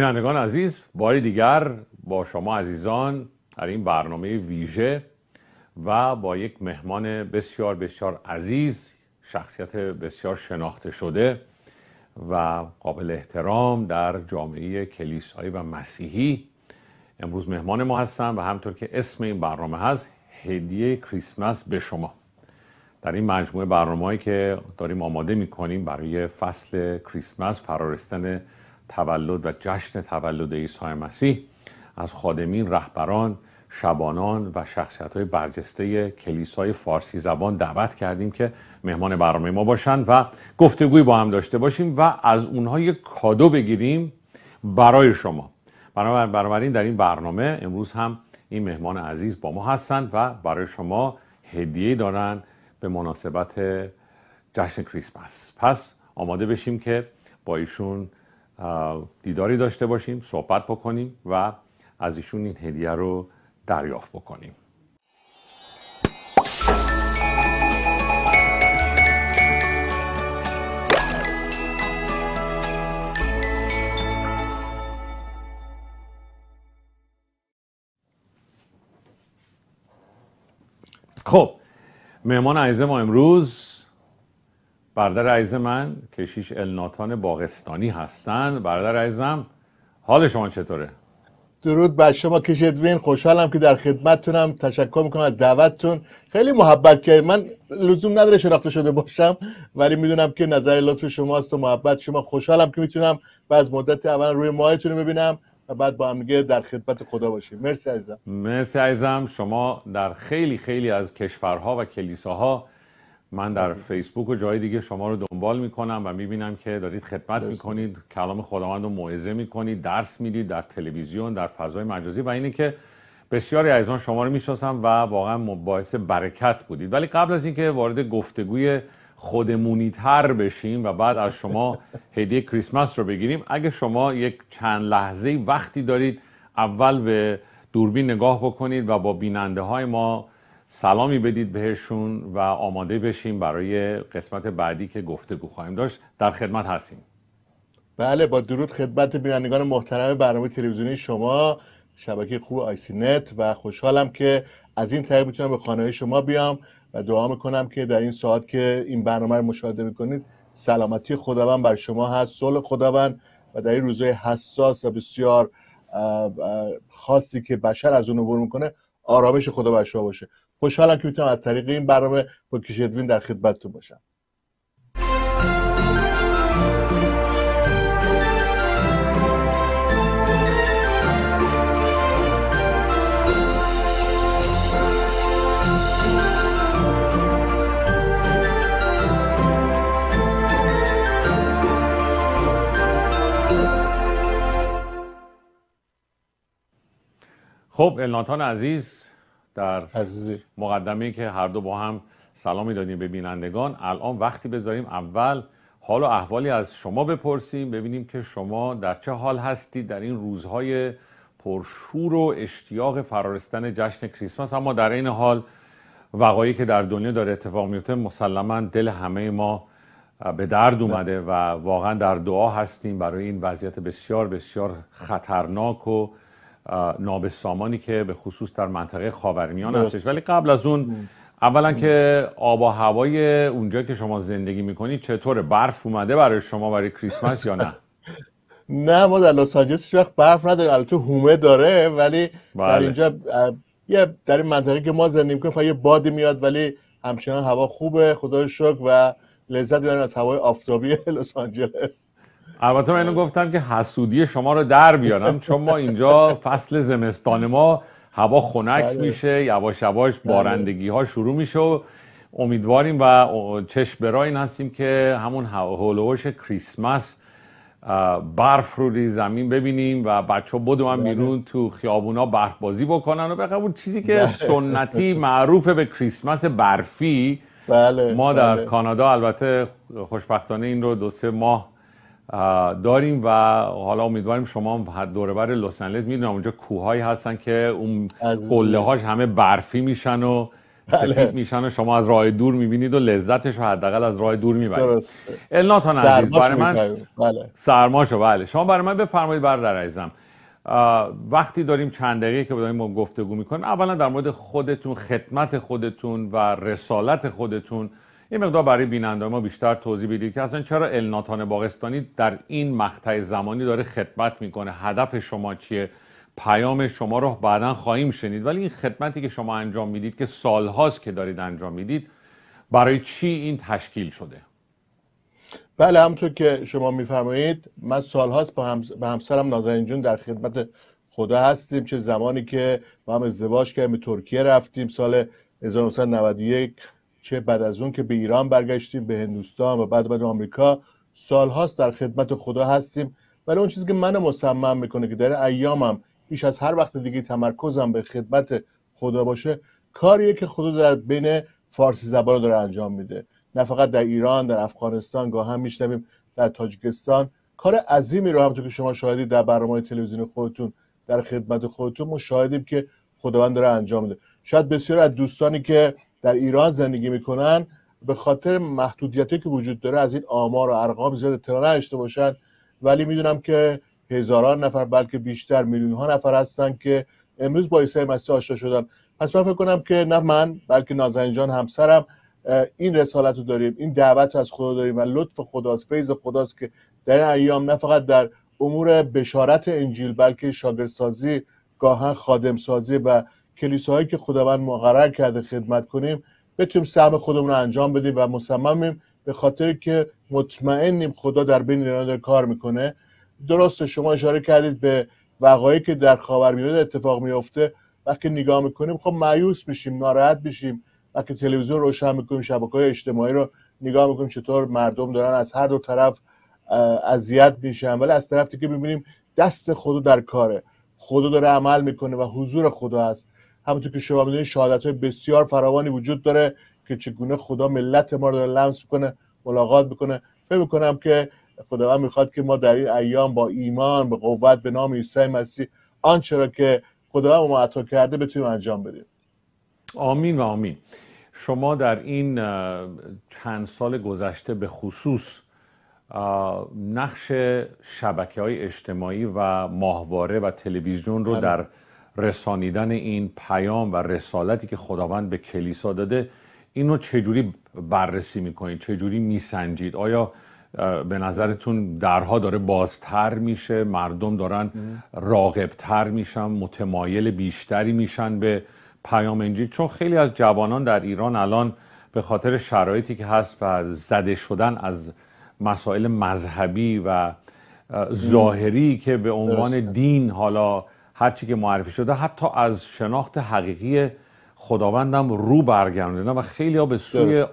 بینندگان عزیز باری دیگر با شما عزیزان در این برنامه ویژه و با یک مهمان بسیار بسیار عزیز شخصیت بسیار شناخته شده و قابل احترام در جامعه کلیسایی و مسیحی امروز مهمان ما هستم و همطور که اسم این برنامه هست هدیه کریسمس به شما در این مجموعه برنامه که داریم آماده می کنیم برای فصل کریسمس فرارستن تولد و جشن تولد عیسی مسیح از خادمین رهبران شبانان و شخصیت های برجسته کلیسای فارسی زبان دعوت کردیم که مهمان برنامه ما باشند و گفتگوی با هم داشته باشیم و از اونها یک کادو بگیریم برای شما بنابراین در این برنامه امروز هم این مهمان عزیز با ما هستند و برای شما هدیه دارن به مناسبت جشن کریسمس پس آماده بشیم که با ایشون دیداری داشته باشیم صحبت بکنیم و از ایشون این هدیه رو دریافت بکنیم خب مهمان عیزه ما امروز برادر عزیز من کشیش الناتان باغستانی هستن برادر عزیزم حال شما چطوره درود بر شما کش ادوین خوشحالم که در خدمتتونم تشکر میکنم از دعوتتون خیلی محبت که من لزوم نداره شناخته شده باشم ولی میدونم که نظر لطف شماست و محبت شما خوشحالم که میتونم و از مدت اول روی ماهتون رو ببینم و بعد با هم در خدمت خدا باشیم مرسی عزیزم مرسی عزیزم شما در خیلی خیلی از کشورها و کلیساها من در فیسبوک و جای دیگه شما رو دنبال میکنم و میبینم که دارید خدمت میکنید کلام خداوند رو موعظه میکنید درس میدید در تلویزیون در فضای مجازی و اینه که بسیاری از شما رو میشناسم و واقعا باعث برکت بودید ولی قبل از اینکه وارد گفتگوی خودمونی تر بشیم و بعد از شما هدیه کریسمس رو بگیریم اگه شما یک چند لحظه وقتی دارید اول به دوربین نگاه بکنید و با بیننده های ما سلامی بدید بهشون و آماده بشیم برای قسمت بعدی که گفتگو خواهیم داشت در خدمت هستیم بله با درود خدمت بینندگان محترم برنامه تلویزیونی شما شبکه خوب آیسی نت و خوشحالم که از این طریق میتونم به خانه شما بیام و دعا میکنم که در این ساعت که این برنامه رو مشاهده میکنید سلامتی خداوند بر شما هست صلح خداوند و در این روزهای حساس و بسیار خاصی که بشر از اون عبور میکنه آرامش خدا بر شما باشه خوشحالم که میتونم از طریق این برنامه با کیشدوین در خدمتتون باشم خب الناتان عزیز در عزیزی. مقدمه که هر دو با هم سلامی دادیم به بینندگان الان وقتی بذاریم اول حال و احوالی از شما بپرسیم ببینیم که شما در چه حال هستید در این روزهای پرشور و اشتیاق فرارستن جشن کریسمس اما در این حال وقایعی که در دنیا داره اتفاق میفته مسلما دل همه ما به درد اومده و واقعا در دعا هستیم برای این وضعیت بسیار بسیار خطرناک و نابسامانی که به خصوص در منطقه خاورمیانه هستش ولی قبل از اون اولا که آب و هوای اونجا که شما زندگی میکنید چطوره برف اومده برای شما برای کریسمس یا نه نه ما در لس آنجلس وقت برف نداره. البته هومه داره ولی در بله. اینجا یه در این منطقه که ما زندگی میکنیم فقط یه بادی میاد ولی همچنان هوا خوبه خدا شکر و لذت داریم از هوای آفتابی لس آنجلس البته من گفتم که حسودی شما رو در بیارم چون ما اینجا فصل زمستان ما هوا خنک بله. میشه یواش یواش بله. بارندگی ها شروع میشه و امیدواریم و چشم برای این هستیم که همون هولوش کریسمس برف رو زمین ببینیم و بچه ها بدو من بله. بیرون تو خیابونا برف بازی بکنن و بقیه اون چیزی که سنتی معروف به کریسمس برفی ما در کانادا البته خوشبختانه این رو دو سه ماه داریم و حالا امیدواریم شما هم دوربر لس آنجلس میدونم اونجا کوههایی هستن که اون قله هاش همه برفی میشن و بله. سفید میشن و شما از راه دور میبینید و لذتش رو حداقل از راه دور میبرید درست الناتان عزیز برای من بله. سرماشو بله شما برای من بفرمایید برادر عزیزم وقتی داریم چند دقیقه که داریم گفتگو میکنیم اولا در مورد خودتون خدمت خودتون و رسالت خودتون یه مقدار برای بیننده ما بیشتر توضیح بدید که اصلا چرا الناتان باغستانی در این مقطع زمانی داره خدمت میکنه هدف شما چیه پیام شما رو بعدا خواهیم شنید ولی این خدمتی که شما انجام میدید که سالهاست که دارید انجام میدید برای چی این تشکیل شده بله همونطور که شما میفرمایید من سالهاست با, با همسرم نازنین جون در خدمت خدا هستیم چه زمانی که با هم ازدواج کردیم به ترکیه رفتیم سال 1991 چه بعد از اون که به ایران برگشتیم به هندوستان و بعد بعد آمریکا سالهاست در خدمت خدا هستیم ولی اون چیزی که منو مصمم میکنه که در ایامم بیش از هر وقت دیگه تمرکزم به خدمت خدا باشه کاریه که خدا در بین فارسی زبان داره انجام میده نه فقط در ایران در افغانستان گاه هم میشنویم در تاجیکستان کار عظیمی رو همونطور که شما شاهدید در برنامه تلویزیون خودتون در خدمت خودتون مشاهدیم که خداوند داره انجام میده شاید بسیار از دوستانی که در ایران زندگی میکنن به خاطر محدودیتی که وجود داره از این آمار و ارقام زیاد اطلاع نداشته باشن ولی میدونم که هزاران نفر بلکه بیشتر میلیون ها نفر هستن که امروز با عیسی مسیح آشنا شدن پس من فکر کنم که نه من بلکه نازنجان همسرم این رسالت رو داریم این دعوت از خدا داریم و لطف خداست فیض خداست که در این ایام نه فقط در امور بشارت انجیل بلکه شاگردسازی گاهن خادمسازی و کلیساهایی که خداوند مقرر کرده خدمت کنیم بتونیم سهم خودمون رو انجام بدیم و مصممیم به خاطر که مطمئنیم خدا در بین اینا داره کار میکنه درسته شما اشاره کردید به وقایعی که در خاورمیانه اتفاق میفته وقتی نگاه میکنیم خب مایوس میشیم ناراحت میشیم وقتی تلویزیون روشن میکنیم شبکه های اجتماعی رو نگاه میکنیم چطور مردم دارن از هر دو طرف اذیت میشن ولی از طرفی که میبینیم دست خدا در کاره خدا داره عمل میکنه و حضور خدا هست همونطور که شما میدونید شهادت های بسیار فراوانی وجود داره که چگونه خدا ملت ما رو داره لمس میکنه ملاقات میکنه فکر میکنم که خداوند میخواد که ما در این ایام با ایمان به قوت به نام عیسی مسیح آنچه را که خداوند ما عطا کرده بتونیم انجام بدیم آمین و آمین شما در این چند سال گذشته به خصوص نقش شبکه های اجتماعی و ماهواره و تلویزیون رو در رسانیدن این پیام و رسالتی که خداوند به کلیسا داده اینو چجوری بررسی میکنید چجوری میسنجید آیا به نظرتون درها داره بازتر میشه مردم دارن راغبتر میشن متمایل بیشتری میشن به پیام انجیل چون خیلی از جوانان در ایران الان به خاطر شرایطی که هست و زده شدن از مسائل مذهبی و ظاهری که به عنوان دین حالا هرچی که معرفی شده حتی از شناخت حقیقی خداوندم رو برگردوندن و خیلی ها به سوی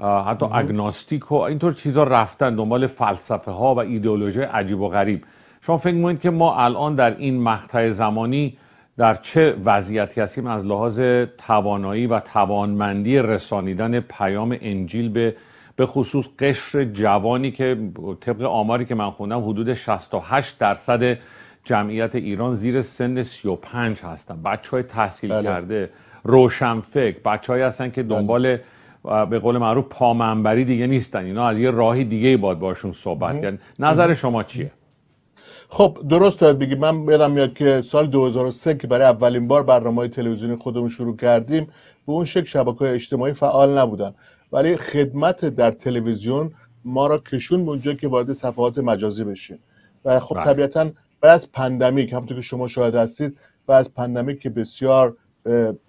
و حتی اگناستیک و اینطور چیزا رفتن دنبال فلسفه ها و ایدئولوژی عجیب و غریب شما فکر میکنید که ما الان در این مقطع زمانی در چه وضعیتی هستیم از لحاظ توانایی و توانمندی رسانیدن پیام انجیل به به خصوص قشر جوانی که طبق آماری که من خوندم حدود 68 درصد جمعیت ایران زیر سن 35 هستن بچه های تحصیل بله. کرده روشنفکر بچه های هستن که بله. دنبال به قول معروف پامنبری دیگه نیستن اینا از یه راهی دیگه باید باشون صحبت کرد نظر شما چیه؟ خب درست دارد بگی من یادم میاد که سال 2003 که برای اولین بار برنامه های تلویزیونی خودمون شروع کردیم به اون شکل شبکه های اجتماعی فعال نبودن ولی خدمت در تلویزیون ما را کشون اونجا که وارد صفحات مجازی بشیم و خب بله. طبیعتاً و از پندمیک همونطور که شما شاهد هستید و از پندمیک که بسیار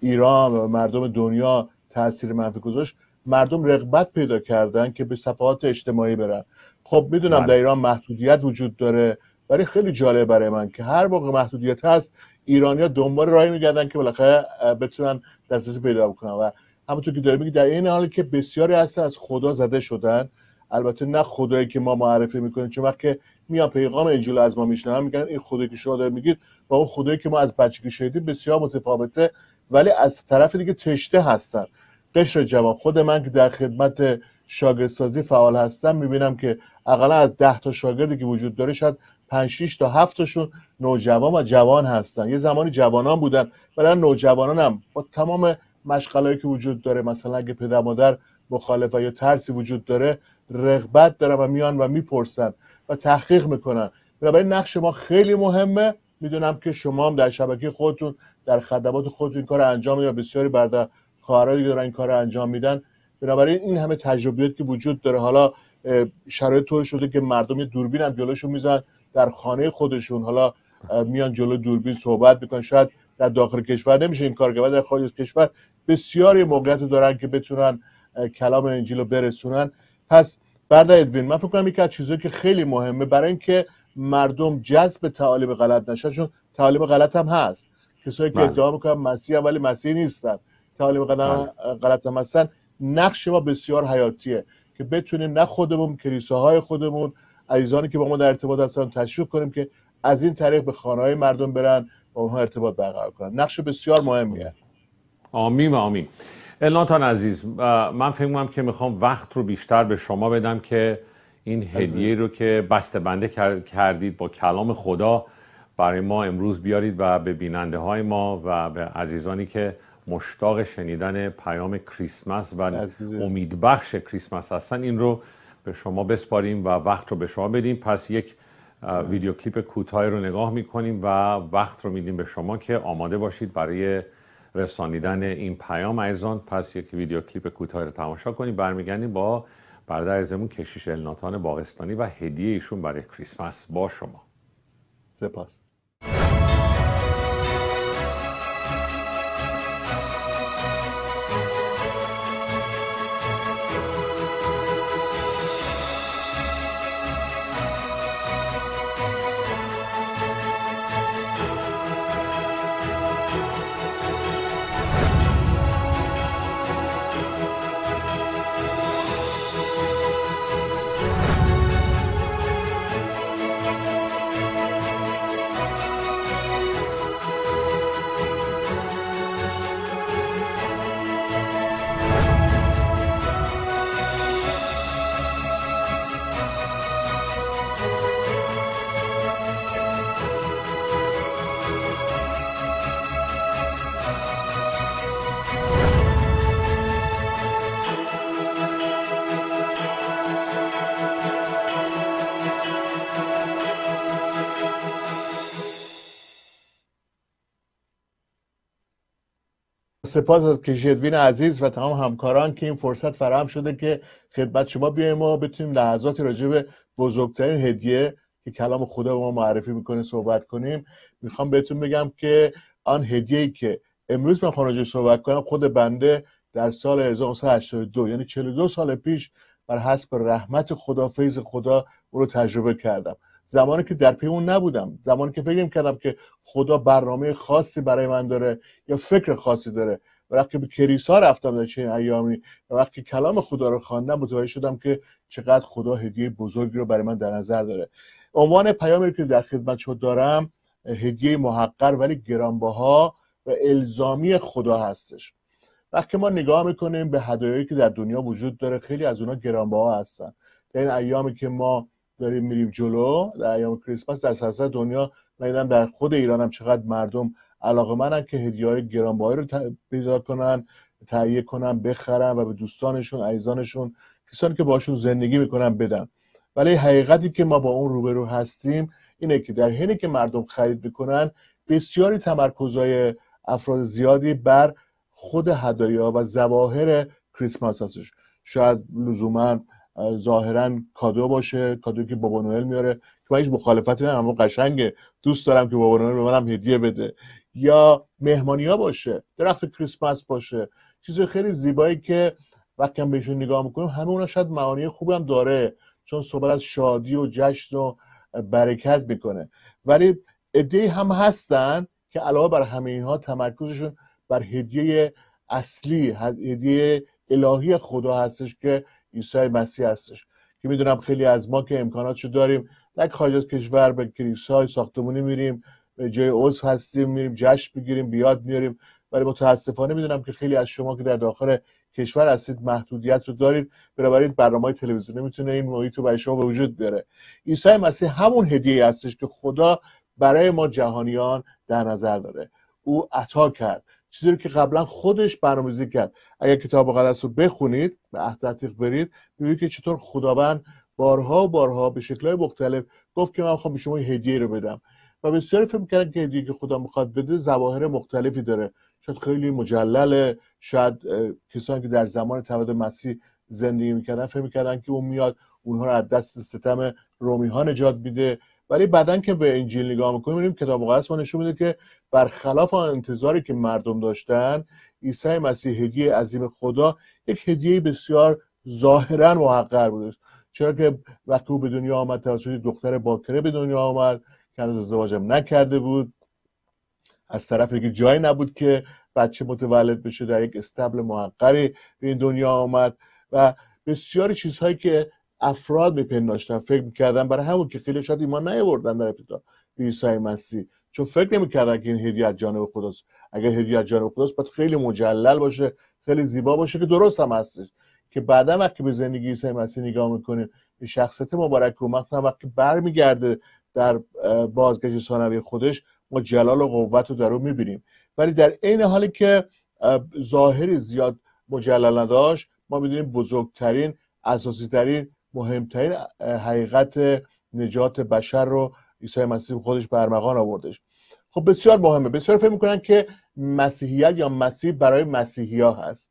ایران و مردم دنیا تاثیر منفی گذاشت مردم رغبت پیدا کردن که به صفحات اجتماعی برن خب میدونم در بله. ایران محدودیت وجود داره ولی خیلی جالب برای من که هر موقع محدودیت هست ایرانیا دنبال راهی میگردن که بالاخره بتونن دسترسی پیدا بکنن و همونطور که داره میگه در این حال که بسیاری هستن از خدا زده شدن البته نه خدایی که ما معرفی میکنیم چون وقت میان پیغام انجیل از ما هم میگن این خدایی که شما دارید میگید با اون خدایی که ما از بچگی شنیدیم بسیار متفاوته ولی از طرف دیگه تشته هستن قشر جوان خود من که در خدمت شاگردسازی فعال هستم میبینم که اقلا از ده تا شاگردی که وجود داره شاید 5 6 تا 7 تاشون نوجوان و جوان هستن یه زمانی جوانان بودن ولی نوجوانان هم با تمام مشغلهایی که وجود داره مثلا اگه پدر مادر مخالفه یا ترسی وجود داره رغبت دارن و میان و میپرسن و تحقیق میکنن بنابراین نقش ما خیلی مهمه میدونم که شما هم در شبکه خودتون در خدمات خودتون این کار انجام میدن. و بسیاری برادر دیگه دارن این کار انجام میدن بنابراین این همه تجربیات که وجود داره حالا شرایط طور شده که مردم یه دوربین هم جلوشون میزن در خانه خودشون حالا میان جلو دوربین صحبت میکنن شاید در داخل کشور نمیشه این کار کرد در خارج کشور بسیاری موقعیت دارن که بتونن کلام انجیل برسونن پس برده ادوین من فکر کنم یکی از چیزایی که خیلی مهمه برای اینکه مردم جذب تعالیم غلط نشن چون تعالیم غلط هم هست کسایی که بله. ادعا میکنن مسیح ولی مسیح نیستن تعالیم بله. غلط, هم هستن نقش ما بسیار حیاتیه که بتونیم نه خودمون های خودمون عزیزانی که با ما در ارتباط هستن تشویق کنیم که از این طریق به های مردم برن با اونها ارتباط برقرار کنن نقش بسیار مهمیه آمین آمین الناتان عزیز من فکر میکنم که میخوام وقت رو بیشتر به شما بدم که این هدیه رو که بسته بنده کردید با کلام خدا برای ما امروز بیارید و به بیننده های ما و به عزیزانی که مشتاق شنیدن پیام کریسمس و امیدبخش کریسمس هستن این رو به شما بسپاریم و وقت رو به شما بدیم پس یک ویدیو کلیپ کوتاهی رو نگاه میکنیم و وقت رو میدیم به شما که آماده باشید برای رسانیدن این پیام ایزان پس یک ویدیو کلیپ کوتاه رو تماشا کنیم برمیگردیم با برادر ازمون کشیش الناتان باغستانی و هدیه ایشون برای کریسمس با شما سپاس سپاس از کشیدوین عزیز و تمام همکاران که این فرصت فراهم شده که خدمت شما بیایم و بتونیم لحظاتی راجع به بزرگترین هدیه که کلام خدا به ما معرفی میکنه صحبت کنیم میخوام بهتون بگم که آن هدیه که امروز من خانواده صحبت کنم خود بنده در سال 1982 یعنی 42 سال پیش بر حسب رحمت خدا فیض خدا او رو تجربه کردم زمانی که در پیمون نبودم زمانی که فکر کردم که خدا برنامه خاصی برای من داره یا فکر خاصی داره و وقتی به کلیسا رفتم در چه ایامی و وقتی کلام خدا رو خواندم متوجه شدم که چقدر خدا هدیه بزرگی رو برای من در نظر داره عنوان پیامی که در خدمت شد دارم هدیه محقر ولی گرانبها و الزامی خدا هستش وقتی ما نگاه میکنیم به هدایایی که در دنیا وجود داره خیلی از اونها گرانبها هستن در این ایامی که ما داریم میریم جلو در ایام کریسمس در سراسر دنیا میدم در خود ایران هم چقدر مردم علاقه منن که هدیه های گرانبهای رو پیدا کنن تهیه کنن بخرن و به دوستانشون عزیزانشون کسانی که باشون زندگی میکنن بدن ولی حقیقتی که ما با اون روبرو هستیم اینه که در حینی که مردم خرید میکنن بسیاری تمرکزهای افراد زیادی بر خود هدایا و زواهر کریسمس هستش شاید لزوما ظاهرا کادو باشه کادو که بابا نوئل میاره که من هیچ مخالفتی ندارم اما قشنگه دوست دارم که بابا نوئل به منم هدیه بده یا مهمانی ها باشه درخت کریسمس باشه چیز خیلی زیبایی که وقتی هم بهشون نگاه میکنیم همه اونا شاید معانی خوبی هم داره چون صحبت از شادی و جشن و برکت میکنه ولی عده هم هستن که علاوه بر همه اینها تمرکزشون بر هدیه اصلی هدیه الهی خدا هستش که عیسی مسیح هستش که میدونم خیلی از ما که امکاناتشو داریم نه خارج از کشور به کلیسای ساختمونی میریم به جای عضو هستیم میریم جشن بگیریم بیاد میاریم ولی متاسفانه میدونم که خیلی از شما که در داخل کشور هستید محدودیت رو دارید بنابراین برنامه های تلویزیونی میتونه این محیط رو برای شما به وجود بیاره عیسی مسیح همون هدیه هستش که خدا برای ما جهانیان در نظر داره او عطا کرد چیزی که قبلا خودش برنامه‌ریزی کرد اگر کتاب مقدس رو بخونید به عهد برید میبینید که چطور خداوند بارها و بارها به شکل‌های مختلف گفت که من میخوام به شما هدیه رو بدم و بسیاری فکر میکردن که هدیه که خدا میخواد بده ظواهر مختلفی داره شاید خیلی مجلله شاید کسانی که در زمان تولد مسیح زندگی میکردن فکر میکردن که اون میاد اونها رو از دست ستم رومی نجات میده ولی بعدا که به انجیل نگاه میکنیم میبینیم کتاب مقدس ما نشون میده که برخلاف آن انتظاری که مردم داشتن عیسی مسیح هدیه عظیم خدا یک هدیه بسیار ظاهرا محقر بود چرا که وقتی او به دنیا آمد توسط دختر باکره به دنیا آمد که هنوز ازدواجم نکرده بود از طرف که جایی نبود که بچه متولد بشه در یک استبل محقری به این دنیا آمد و بسیاری چیزهایی که افراد میپنداشتن فکر میکردن برای همون که خیلی شاید ایمان نیاوردن در ابتدا به عیسی مسیح چون فکر نمیکردن که این هدیه از جانب خداست اگر هدیه از جانب خداست باید خیلی مجلل باشه خیلی زیبا باشه که درست هم هستش که بعدا وقتی به زندگی عیسی مسیح نگاه میکنیم به شخصیت مبارک و وقتی برمیگرده در بازگشت ثانوی خودش ما جلال و قوت رو در او میبینیم ولی در عین حالی که ظاهری زیاد مجلل نداشت ما میدونیم بزرگترین اساسی ترین مهمترین حقیقت نجات بشر رو عیسی مسیح خودش برمغان آوردش خب بسیار مهمه بسیار فکر میکنن که مسیحیت یا مسیح برای مسیحی ها هست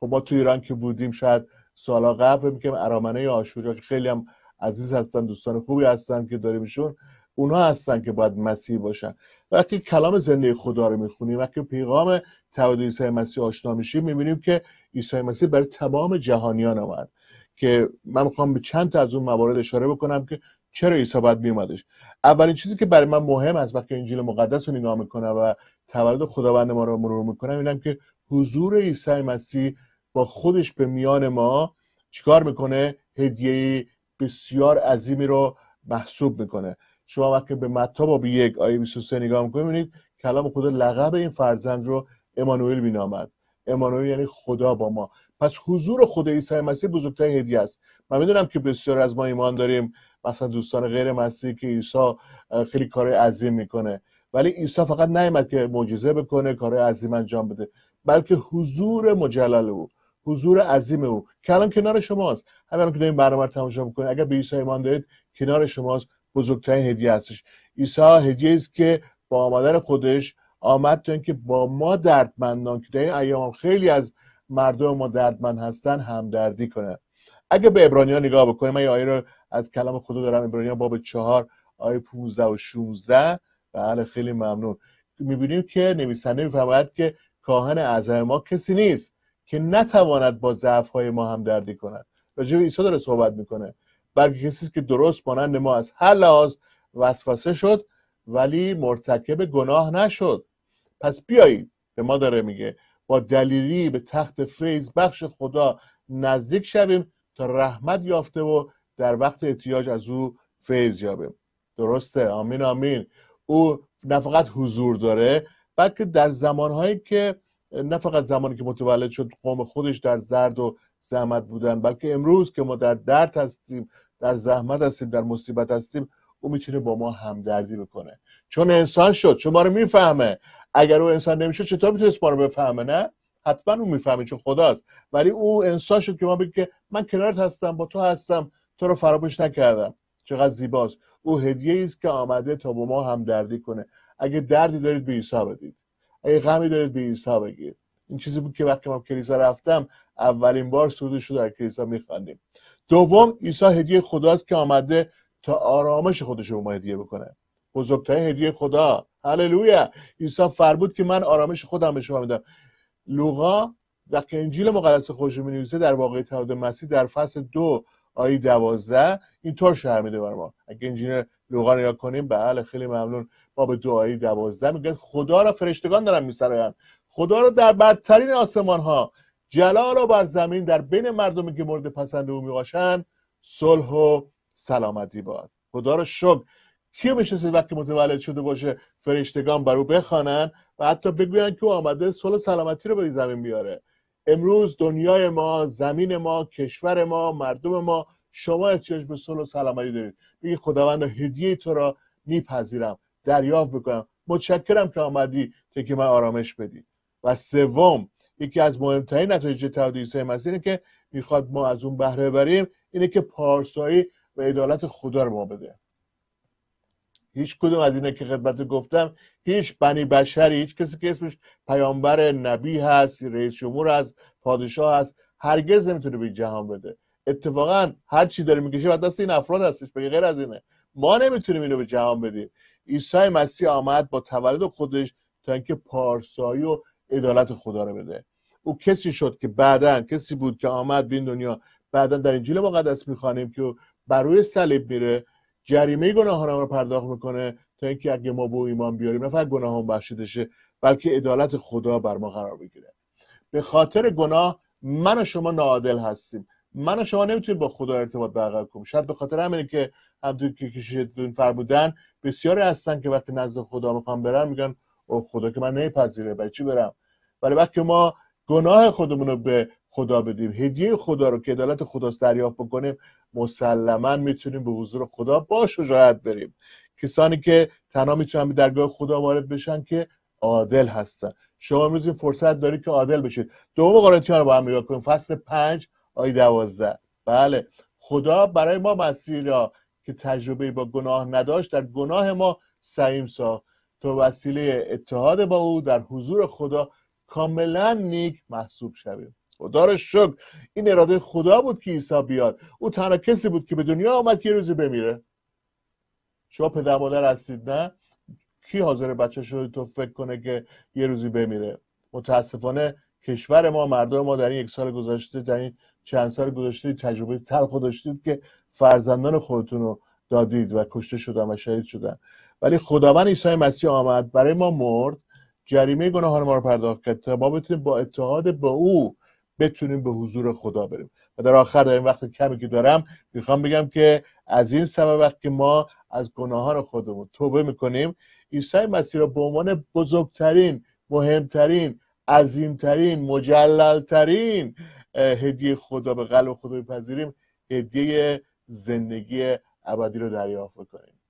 خب ما تو ایران که بودیم شاید سالا قبل میگم ارامنه آشوریا که خیلی هم عزیز هستن دوستان خوبی هستن که داریمشون اونها هستن که باید مسیح باشن وقتی کلام زنده خدا رو میخونیم وقتی پیغام تواد عیسی مسیح آشنا میشیم میبینیم که عیسی مسیح برای تمام جهانیان آمد که من میخوام به چند تا از اون موارد اشاره بکنم که چرا عیسی باید میومدش اولین چیزی که برای من مهم است وقتی انجیل مقدس رو نگاه میکنم و تولد خداوند ما رو مرور میکنم اینم که حضور عیسی مسیح با خودش به میان ما چیکار میکنه هدیه بسیار عظیمی رو محسوب میکنه شما وقتی به متا باب یک آیه 23 نگاه میکنید کلام خدا لقب این فرزند رو امانوئل مینامد امانوئل یعنی خدا با ما پس حضور خود عیسی مسیح بزرگترین هدیه است من میدونم که بسیار از ما ایمان داریم مثلا دوستان غیر مسیحی که عیسی خیلی کار عظیم میکنه ولی عیسی فقط نیامد که معجزه بکنه کار عظیم انجام بده بلکه حضور مجلل او حضور عظیم او که الان کنار شماست همین که داریم برنامه رو تماشا میکنید اگر به عیسی ایمان دارید کنار شماست بزرگترین هدیه هستش عیسی هدیه است که با آمدن خودش آمد تا اینکه با ما دردمندان که در این ایام خیلی از مردم ما دردمند هستن همدردی کنن اگه به ابرانیان نگاه بکنیم من آیه رو از کلام خدا دارم ابرانیان باب چهار آیه 15 و 16 بله خیلی ممنون میبینیم که نویسنده میفرماید که کاهن اعظم ما کسی نیست که نتواند با ضعف ما همدردی کند راجع به عیسی داره صحبت میکنه بلکه کسی که درست مانند ما از هر لحاظ وسوسه شد ولی مرتکب گناه نشد پس بیایید به ما داره میگه با دلیری به تخت فریز بخش خدا نزدیک شویم تا رحمت یافته و در وقت احتیاج از او فیض یابیم درسته آمین آمین او نه فقط حضور داره بلکه در زمانهایی که نه فقط زمانی که متولد شد قوم خودش در درد و زحمت بودن بلکه امروز که ما در درد هستیم در زحمت هستیم در مصیبت هستیم او میتونه با ما همدردی بکنه چون انسان شد چون ما رو میفهمه اگر او انسان نمیشه چطور میتونست ما رو بفهمه نه حتما او میفهمه چون خداست ولی او انسان شد که ما بگه که من کنارت هستم با تو هستم تو رو فراموش نکردم چقدر زیباست او هدیه است که آمده تا با ما همدردی کنه اگه دردی دارید به عیسی بدید اگه غمی دارید به عیسی بگید این چیزی بود که وقتی ما کلیسا رفتم اولین بار سودش رو در کلیسا میخواندیم دوم عیسی هدیه خداست که آمده تا آرامش خودش رو ما هدیه بکنه بزرگترین هدیه خدا هللویا عیسی فرمود که من آرامش خودم به شما میدم لوقا وقتی انجیل مقدس خودش می نویسه در واقع تعهد مسیح در فصل دو آیه دوازده اینطور شهر میده بر ما اگه انجیل لوقا نگاه کنیم بله خیلی ممنون باب به دو آیه دوازده میگن خدا را فرشتگان دارن میسراین خدا را در بدترین آسمان ها جلال و بر زمین در بین مردمی که مورد پسند او میباشند صلح سلامتی باد خدا رو شب کیو میشه وقتی متولد شده باشه فرشتگان بر او بخوانن و حتی بگویند که او آمده صلح سلامتی رو به زمین بیاره امروز دنیای ما زمین ما کشور ما مردم ما شما احتیاج به صلح و سلامتی دارید بگی خداوند هدیه تو را میپذیرم دریافت بکنم متشکرم که آمدی تا که من آرامش بدی و سوم یکی از مهمترین نتایج تعهد مسیح اینه که میخواد ما از اون بهره بریم اینه که پارسایی و عدالت خدا رو ما بده هیچ کدوم از اینه که خدمت گفتم هیچ بنی بشری هیچ کسی که اسمش پیامبر نبی هست رئیس جمهور از پادشاه هست هرگز نمیتونه به جهان بده اتفاقا هر چی داره میکشه و دست این افراد هستش به غیر از اینه ما نمیتونیم اینو به جهان بدیم عیسی مسیح آمد با تولد خودش تا اینکه پارسایی و عدالت خدا رو بده او کسی شد که بعدا کسی بود که آمد به این دنیا بعدا در انجیل مقدس میخوانیم که بر روی صلیب میره جریمه گناهانم رو پرداخت میکنه تا اینکه اگه ما به ایمان بیاریم نه فقط گناهان بخشیده شه بلکه عدالت خدا بر ما قرار بگیره به خاطر گناه من و شما ناعادل هستیم من و شما نمیتونیم با خدا ارتباط برقرار کنیم شاید به خاطر همینه که همونطور که کشیدون فرمودن بسیاری هستن که وقتی نزد خدا میخوام برن میگن او خدا که من نمیپذیره برای چی برم ولی وقتی ما گناه خودمون رو به خدا بدیم هدیه خدا رو که عدالت خداست دریافت بکنیم مسلما میتونیم به حضور خدا با شجاعت بریم کسانی که تنها میتونن به درگاه خدا وارد بشن که عادل هستن شما امروز این فرصت دارید که عادل بشید دوم قرنتیان رو با هم نگاه کنیم فصل پنج آی دوازده بله خدا برای ما مسیح را که تجربه با گناه نداشت در گناه ما سعیم ساخت تا وسیله اتحاد با او در حضور خدا کاملا نیک محسوب شویم خدا رو شکر این اراده خدا بود که عیسی بیاد او تنها کسی بود که به دنیا آمد که یه روزی بمیره شما پدر مادر هستید نه کی حاضر بچه شده تو فکر کنه که یه روزی بمیره متاسفانه کشور ما مردم ما در این یک سال گذشته در این چند سال گذشته تجربه تلخ داشتید که فرزندان خودتون رو دادید و کشته شدن و شهید شدن ولی خداوند عیسی مسیح آمد برای ما مرد جریمه گناهان ما رو پرداخت کرد تا ما بتونیم با اتحاد با او بتونیم به حضور خدا بریم و در آخر در این وقت کمی که دارم میخوام بگم که از این سبب که ما از گناهان خودمون توبه میکنیم عیسی مسیح را به عنوان بزرگترین مهمترین عظیمترین مجللترین هدیه خدا به قلب خدا پذیریم هدیه زندگی ابدی رو دریافت کنیم.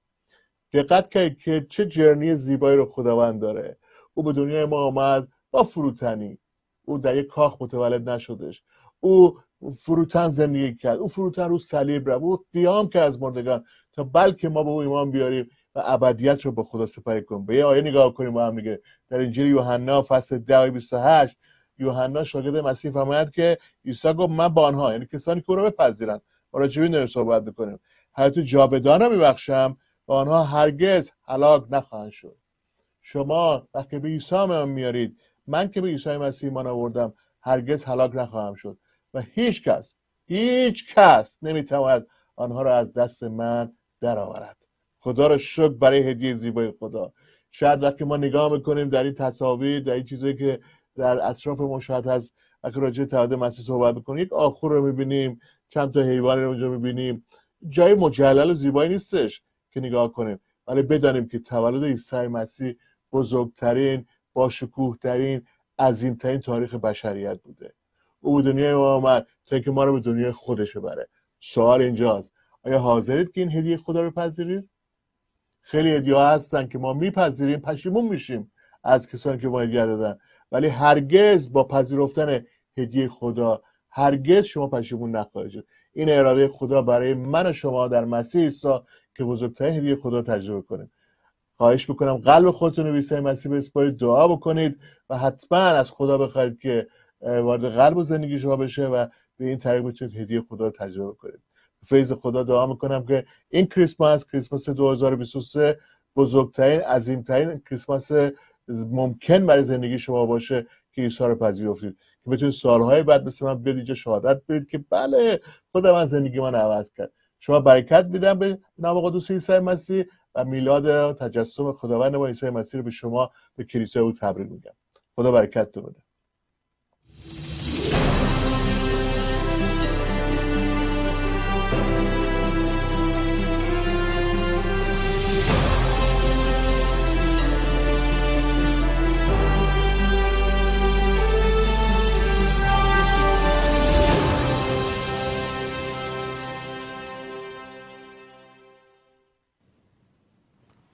دقت کرد که چه جرنی زیبایی رو خداوند داره او به دنیای ما آمد با فروتنی او در یک کاخ متولد نشدش او فروتن زندگی کرد او فروتن رو صلیب رفت او قیام کرد از مردگان تا بلکه ما به او ایمان بیاریم و ابدیت رو به خدا سپری کنیم به یه آیه نگاه کنیم با هم میگه در انجیل یوحنا فصل 10 28 یوحنا شاگرد مسیح فرماید که عیسی گفت من با آنها یعنی کسانی که او را بپذیرند ما راجبی صحبت میکنیم حیات جاودان را میبخشم و آنها هرگز هلاک نخواهند شد شما وقتی به عیسی میارید من که به عیسی مسیح ایمان آوردم هرگز هلاک نخواهم شد و هیچ کس هیچ کس نمیتواند آنها را از دست من درآورد خدا را شکر برای هدیه زیبای خدا شاید وقتی ما نگاه میکنیم در این تصاویر در این چیزهایی که در اطراف ما شاید از وقتی راجع تعداد مسیح صحبت بکنیم یک آخور رو میبینیم چند تا حیوان رو میبینیم جای مجلل و زیبایی نیستش که نگاه کنیم ولی بدانیم که تولد عیسی مسیح بزرگترین با شکوه ترین عظیمترین تاریخ بشریت بوده او به دنیای ما آمد تا اینکه ما رو به دنیای خودش ببره سوال اینجاست آیا حاضرید که این هدیه خدا رو پذیرید خیلی هدیه هستن که ما میپذیریم پشیمون میشیم از کسانی که ما هدیه دادن ولی هرگز با پذیرفتن هدیه خدا هرگز شما پشیمون نخواهید شد این اراده خدا برای من و شما در مسیح عیسی که بزرگترین هدیه خدا تجربه کنیم خواهش میکنم قلب خودتون رو به عیسی مسیح بسپارید دعا بکنید و حتما از خدا بخواید که وارد قلب و زندگی شما بشه و به این طریق بتونید هدیه خدا رو تجربه کنید فیض خدا دعا میکنم که این کریسمس کریسمس 2023 بزرگترین عظیمترین کریسمس ممکن برای زندگی شما باشه که عیسی رو پذیرفتید که بتونید سالهای بعد مثل من بیاد اینجا شهادت بدید که بله خدا من زندگی من عوض کرد شما برکت میدم به نام قدوس عیسی مسیح و میلاد تجسم خداوند ما عیسی مسیح رو به شما به کلیسای او تبریک میگم خدا برکت بده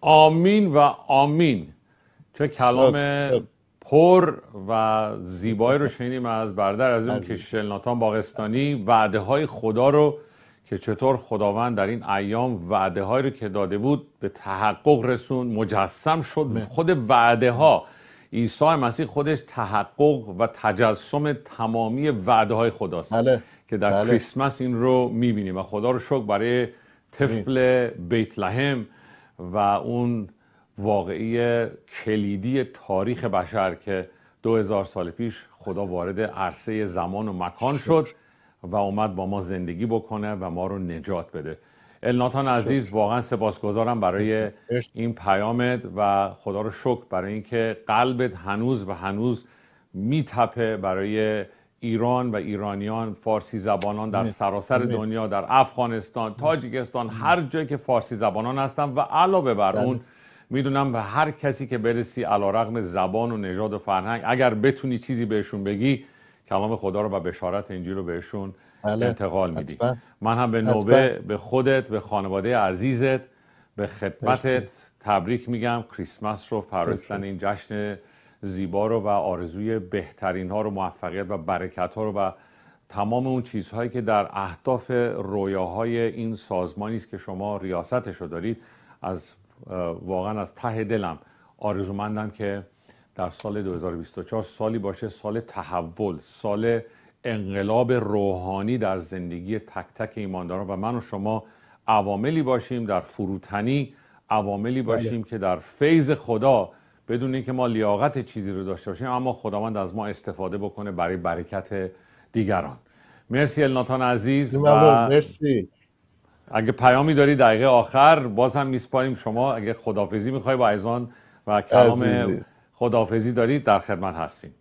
آمین و آمین چه کلام پر و زیبایی رو شنیدیم از بردر از اون که ناتان باغستانی وعده های خدا رو که چطور خداوند در این ایام وعده های رو که داده بود به تحقق رسون مجسم شد خود وعده ها عیسی مسیح خودش تحقق و تجسم تمامی وعده های خداست بله. که در بله. کریسمس این رو میبینیم و خدا رو شکر برای طفل بیت لحم و اون واقعی کلیدی تاریخ بشر که دو هزار سال پیش خدا وارد عرصه زمان و مکان شد و اومد با ما زندگی بکنه و ما رو نجات بده الناتان عزیز واقعا سپاسگزارم برای این پیامت و خدا رو شکر برای اینکه قلبت هنوز و هنوز میتپه برای ایران و ایرانیان فارسی زبانان در سراسر دنیا در افغانستان تاجیکستان هر جایی که فارسی زبانان هستن و علاوه بر بله. اون میدونم به هر کسی که برسی علا رقم زبان و نژاد و فرهنگ اگر بتونی چیزی بهشون بگی کلام خدا رو و بشارت انجیل رو بهشون بله. انتقال میدی من هم به نوبه به خودت به خانواده عزیزت به خدمتت تبریک میگم کریسمس رو فرستن این جشن زیبا رو و آرزوی بهترین ها رو موفقیت و برکت ها رو و تمام اون چیزهایی که در اهداف رویاهای این سازمانی است که شما ریاستش رو دارید از واقعا از ته دلم آرزومندم که در سال 2024 سالی باشه سال تحول سال انقلاب روحانی در زندگی تک تک ایمانداران و من و شما عواملی باشیم در فروتنی عواملی بله. باشیم که در فیض خدا بدون اینکه ما لیاقت چیزی رو داشته باشیم اما خداوند از ما استفاده بکنه برای برکت دیگران مرسی الناتان عزیز و مرسی اگه پیامی داری دقیقه آخر باز هم میسپاریم شما اگه خدافزی میخوای با ایزان و کلام خدافزی دارید در خدمت هستیم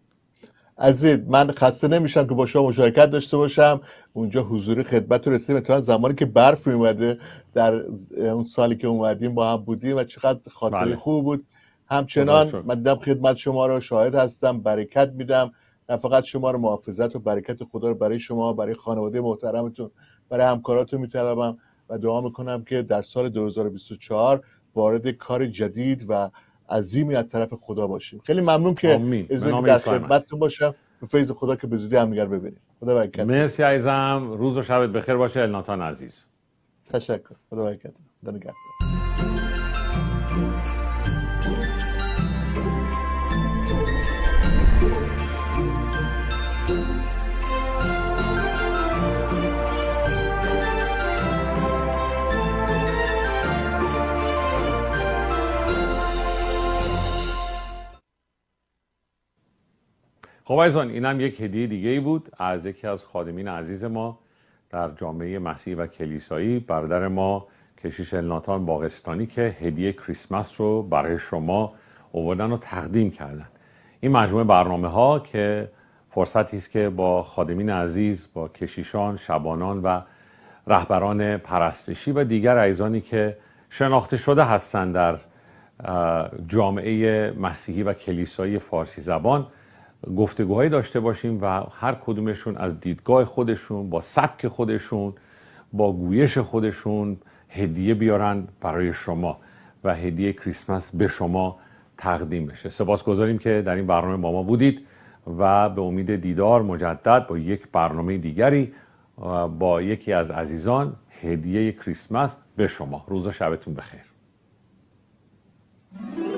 عزیز من خسته نمیشم که با شما مشارکت داشته باشم اونجا حضور خدمت رو رسیدیم اتفاقا زمانی که برف میومده در اون سالی که اومدیم با هم بودیم و چقدر خاطره بله. خوب بود همچنان من خدمت شما رو شاهد هستم برکت میدم نه فقط شما رو محافظت و برکت خدا رو برای شما برای خانواده محترمتون برای همکاراتون میطلبم و دعا میکنم که در سال 2024 وارد کار جدید و عظیمی از طرف خدا باشیم خیلی ممنون که از در خدمتتون باشم به فیض خدا که به زودی میگر ببینیم خدا برکت مرسی عزیزم روز و شبت بخیر باشه الناتان عزیز تشکر خدا برکت خدا این هم یک هدیه دیگه ای بود از یکی از خادمین عزیز ما در جامعه مسیح و کلیسایی بردر ما کشیش الناتان باغستانی که هدیه کریسمس رو برای شما اووردن و تقدیم کردن این مجموعه برنامه ها که فرصتی است که با خادمین عزیز با کشیشان شبانان و رهبران پرستشی و دیگر عیزانی که شناخته شده هستند در جامعه مسیحی و کلیسایی فارسی زبان گفتگوهایی داشته باشیم و هر کدومشون از دیدگاه خودشون با سبک خودشون با گویش خودشون هدیه بیارن برای شما و هدیه کریسمس به شما تقدیم بشه سپاس گذاریم که در این برنامه با ما بودید و به امید دیدار مجدد با یک برنامه دیگری با یکی از عزیزان هدیه کریسمس به شما روز و شبتون بخیر